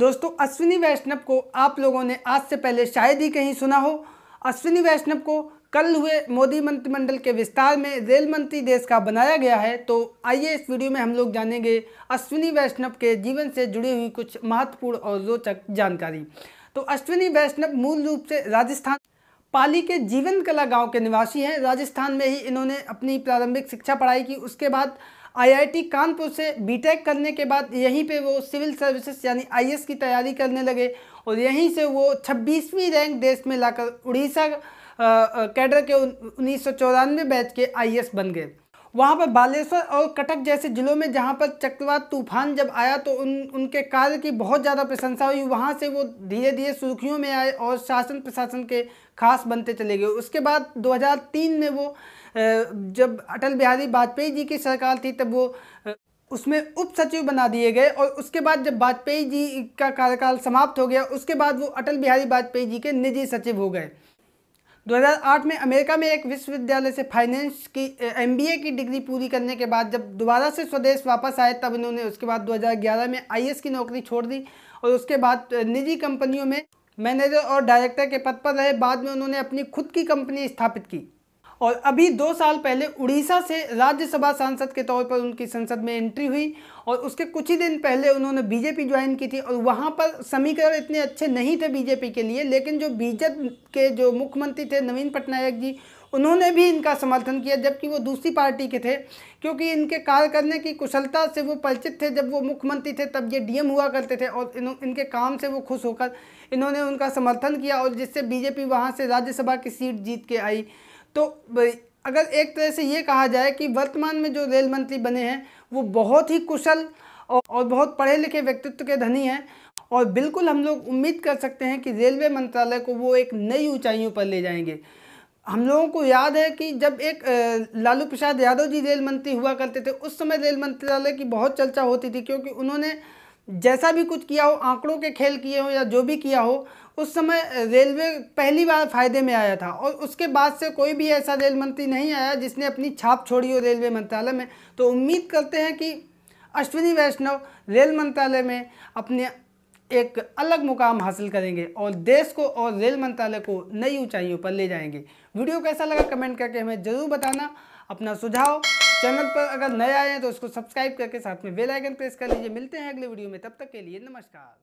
दोस्तों अश्विनी वैष्णव को आप लोगों ने आज से पहले शायद ही कहीं सुना हो अश्विनी वैष्णव को कल हुए मोदी मंत्रिमंडल के विस्तार में रेल मंत्री देश का बनाया गया है तो आइए इस वीडियो में हम लोग जानेंगे अश्विनी वैष्णव के जीवन से जुड़ी हुई कुछ महत्वपूर्ण और रोचक जानकारी तो अश्विनी वैष्णव मूल रूप से राजस्थान पाली के जीवन कला गांव के निवासी हैं राजस्थान में ही इन्होंने अपनी प्रारंभिक शिक्षा पढ़ाई की उसके बाद आईआईटी कानपुर से बीटेक करने के बाद यहीं पे वो सिविल सर्विसेज यानी आईएएस की तैयारी करने लगे और यहीं से वो छब्बीसवीं रैंक देश में लाकर उड़ीसा कैडर के उन्नीस बैच के आईएएस बन गए वहाँ पर बालेश्वर और कटक जैसे ज़िलों में जहाँ पर चक्रवात तूफान जब आया तो उन उनके कार्य की बहुत ज़्यादा प्रशंसा हुई वहाँ से वो धीरे धीरे सुर्खियों में आए और शासन प्रशासन के खास बनते चले गए उसके बाद 2003 में वो जब अटल बिहारी वाजपेयी जी की सरकार थी तब वो उसमें उप सचिव बना दिए गए और उसके बाद जब वाजपेयी जी का कार्यकाल समाप्त हो गया उसके बाद वो अटल बिहारी वाजपेयी जी के निजी सचिव हो गए 2008 में अमेरिका में एक विश्वविद्यालय से फाइनेंस की एमबीए की डिग्री पूरी करने के बाद जब दोबारा से स्वदेश वापस आए तब इन्होंने उसके बाद 2011 में आईएएस की नौकरी छोड़ दी और उसके बाद निजी कंपनियों में मैनेजर और डायरेक्टर के पद पर रहे बाद में उन्होंने अपनी खुद की कंपनी स्थापित की और अभी दो साल पहले उड़ीसा से राज्यसभा सांसद के तौर पर उनकी संसद में एंट्री हुई और उसके कुछ ही दिन पहले उन्होंने बीजेपी ज्वाइन की थी और वहाँ पर समीकरण इतने अच्छे नहीं थे बीजेपी के लिए लेकिन जो बीजेपी के जो मुख्यमंत्री थे नवीन पटनायक जी उन्होंने भी इनका समर्थन किया जबकि वो दूसरी पार्टी के थे क्योंकि इनके कार्य करने की कुशलता से वो परिचित थे जब वो मुख्यमंत्री थे तब ये डीएम हुआ करते थे और इन, इनके काम से वो खुश होकर इन्होंने उनका समर्थन किया और जिससे बीजेपी वहाँ से राज्यसभा की सीट जीत के आई तो अगर एक तरह से ये कहा जाए कि वर्तमान में जो रेल मंत्री बने हैं वो बहुत ही कुशल और बहुत पढ़े लिखे व्यक्तित्व के धनी हैं और बिल्कुल हम लोग उम्मीद कर सकते हैं कि रेलवे मंत्रालय को वो एक नई ऊंचाइयों पर ले जाएंगे हम लोगों को याद है कि जब एक लालू प्रसाद यादव जी रेल मंत्री हुआ करते थे उस समय रेल मंत्रालय की बहुत चर्चा होती थी क्योंकि उन्होंने जैसा भी कुछ किया हो आंकड़ों के खेल किए हो या जो भी किया हो उस समय रेलवे पहली बार फायदे में आया था और उसके बाद से कोई भी ऐसा रेल मंत्री नहीं आया जिसने अपनी छाप छोड़ी हो रेलवे मंत्रालय में तो उम्मीद करते हैं कि अश्विनी वैष्णव रेल मंत्रालय में अपने एक अलग मुकाम हासिल करेंगे और देश को और रेल मंत्रालय को नई ऊंचाइयों पर ले जाएंगे वीडियो कैसा लगा कमेंट करके हमें ज़रूर बताना अपना सुझाव चैनल पर अगर नए आए हैं तो उसको सब्सक्राइब करके साथ में बेल आइकन प्रेस कर लीजिए मिलते हैं अगले वीडियो में तब तक के लिए नमस्कार